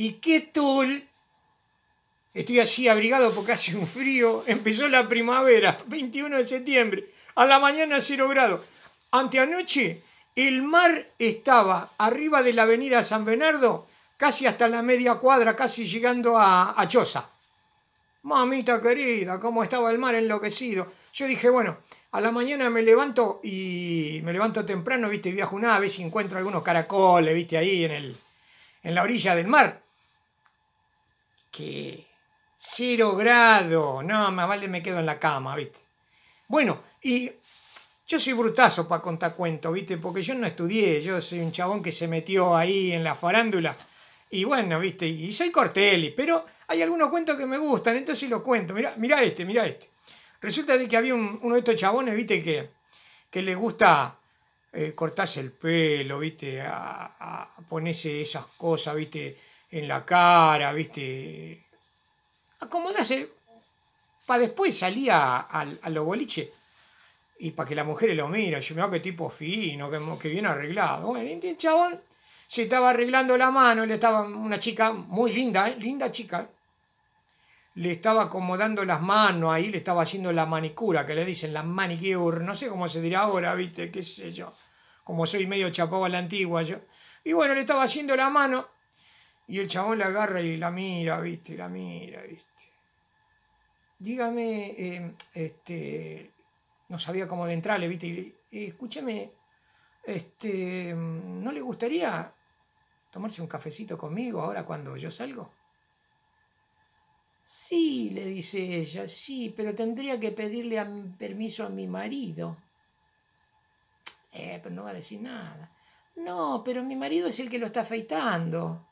¿Y qué tul, Estoy así abrigado porque hace un frío. Empezó la primavera, 21 de septiembre, a la mañana 0 grados. Anteanoche, el mar estaba arriba de la avenida San Bernardo, casi hasta la media cuadra, casi llegando a, a Choza. Mamita querida, cómo estaba el mar enloquecido. Yo dije, bueno, a la mañana me levanto y me levanto temprano, viste, viajo una vez si encuentro algunos caracoles, viste, ahí en, el, en la orilla del mar cero grado, no, más vale me quedo en la cama, ¿viste? Bueno, y yo soy brutazo para contar cuentos, ¿viste? Porque yo no estudié, yo soy un chabón que se metió ahí en la farándula. Y bueno, ¿viste? Y soy Cortelli, pero hay algunos cuentos que me gustan, entonces los cuento. Mirá, mira este, mirá este. Resulta de que había uno de estos chabones, ¿viste? Que, que gusta eh, cortarse el pelo, ¿viste? A, a ponerse esas cosas, ¿viste? en la cara, ¿viste? Acomodarse para después salir a, a, y para que la mujer lo mira Yo me hago que tipo fino, que, que bien arreglado. Bueno, el chabón se estaba arreglando la mano, le estaba una chica muy linda, ¿eh? linda chica. Le estaba acomodando las manos ahí, le estaba haciendo la manicura, que le dicen la manicure, no sé cómo se dirá ahora, viste, qué sé yo. Como soy medio chapado a la antigua yo. Y bueno, le estaba haciendo la mano y el chabón la agarra y la mira, viste, la mira, viste. Dígame, em, este, no sabía cómo de entrarle, viste, y, escúcheme, este, em, ¿no le gustaría tomarse un cafecito conmigo ahora cuando yo salgo? Sí, le dice ella, sí, pero tendría que pedirle permiso a mi marido. Eh, pero no va a decir nada. No, pero mi marido es el que lo está afeitando.